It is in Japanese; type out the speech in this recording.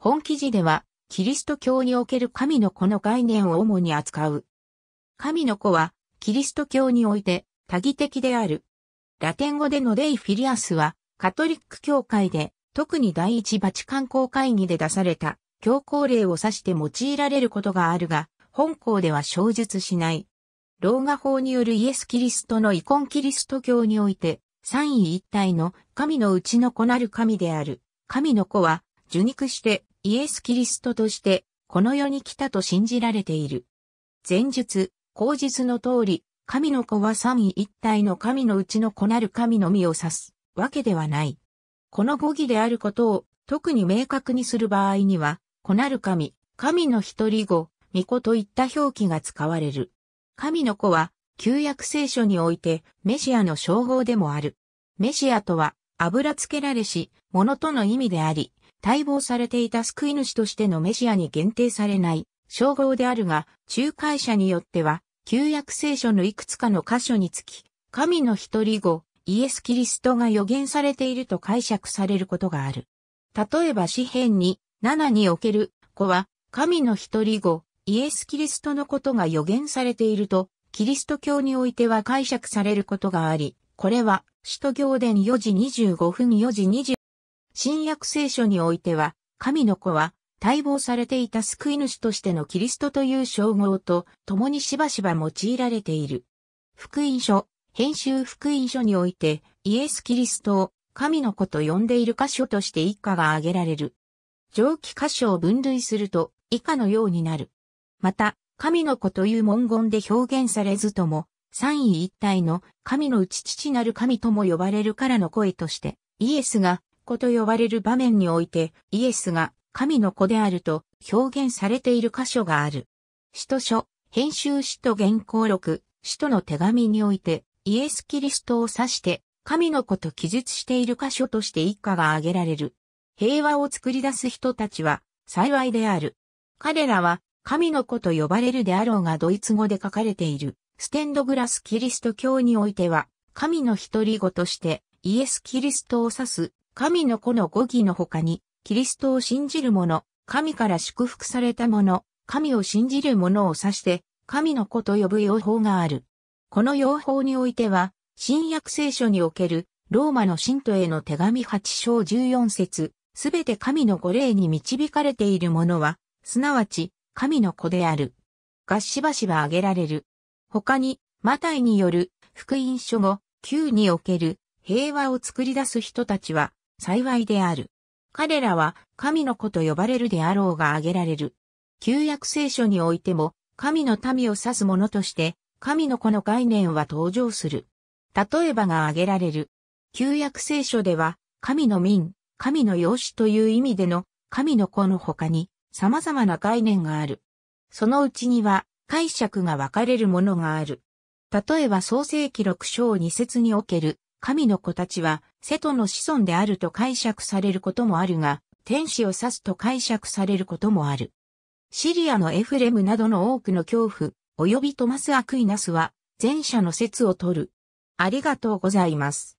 本記事では、キリスト教における神の子の概念を主に扱う。神の子は、キリスト教において多義的である。ラテン語でのデイ・フィリアスは、カトリック教会で、特に第一バチカン公会議で出された、教皇令を指して用いられることがあるが、本校では小述しない。老画法によるイエス・キリストの遺恨キリスト教において、三位一体の神のうちの子なる神である。神の子は、受肉してイエス・キリストとして、この世に来たと信じられている。前述、口述の通り、神の子は三位一体の神のうちの子なる神のみを指すわけではない。この語義であることを特に明確にする場合には、子なる神、神の一人子、御子といった表記が使われる。神の子は、旧約聖書においてメシアの称号でもある。メシアとは、油付けられし、ものとの意味であり、待望されていた救い主としてのメシアに限定されない称号であるが、仲介者によっては、旧約聖書のいくつかの箇所につき、神の一人子、イエス・キリストが予言されていると解釈されることがある。例えば詩篇に、7における子は、神の一人子、イエス・キリストのことが予言されていると、キリスト教においては解釈されることがあり、これは、使徒行伝4時25分4時25新約聖書においては、神の子は、待望されていた救い主としてのキリストという称号と共にしばしば用いられている。福音書、編集福音書においてイエス・キリストを神の子と呼んでいる箇所として一家が挙げられる。上記箇所を分類すると以下のようになる。また、神の子という文言で表現されずとも、三位一体の神のうち父なる神とも呼ばれるからの声として、イエスが子と呼ばれる場面において、イエスが神の子であると表現されている箇所がある。使徒書、編集使徒原稿録、使徒の手紙において、イエス・キリストを指して、神の子と記述している箇所として一家が挙げられる。平和を作り出す人たちは幸いである。彼らは神の子と呼ばれるであろうがドイツ語で書かれているステンドグラスキリスト教においては神の一人子としてイエス・キリストを指す神の子の語義の他に、キリストを信じる者、神から祝福された者、神を信じる者を指して、神の子と呼ぶ用法がある。この用法においては、新約聖書における、ローマの信徒への手紙8章14節すべて神の御霊に導かれている者は、すなわち、神の子である。がしばしば挙げられる。他に、マタイによる、福音書後、9における、平和を作り出す人たちは、幸いである。彼らは神の子と呼ばれるであろうが挙げられる。旧約聖書においても神の民を指すものとして神の子の概念は登場する。例えばが挙げられる。旧約聖書では神の民、神の養子という意味での神の子の他に様々な概念がある。そのうちには解釈が分かれるものがある。例えば創世記録章2節における神の子たちは、瀬戸の子孫であると解釈されることもあるが、天使を指すと解釈されることもある。シリアのエフレムなどの多くの恐怖、及びトマス・アクイナスは、前者の説を取る。ありがとうございます。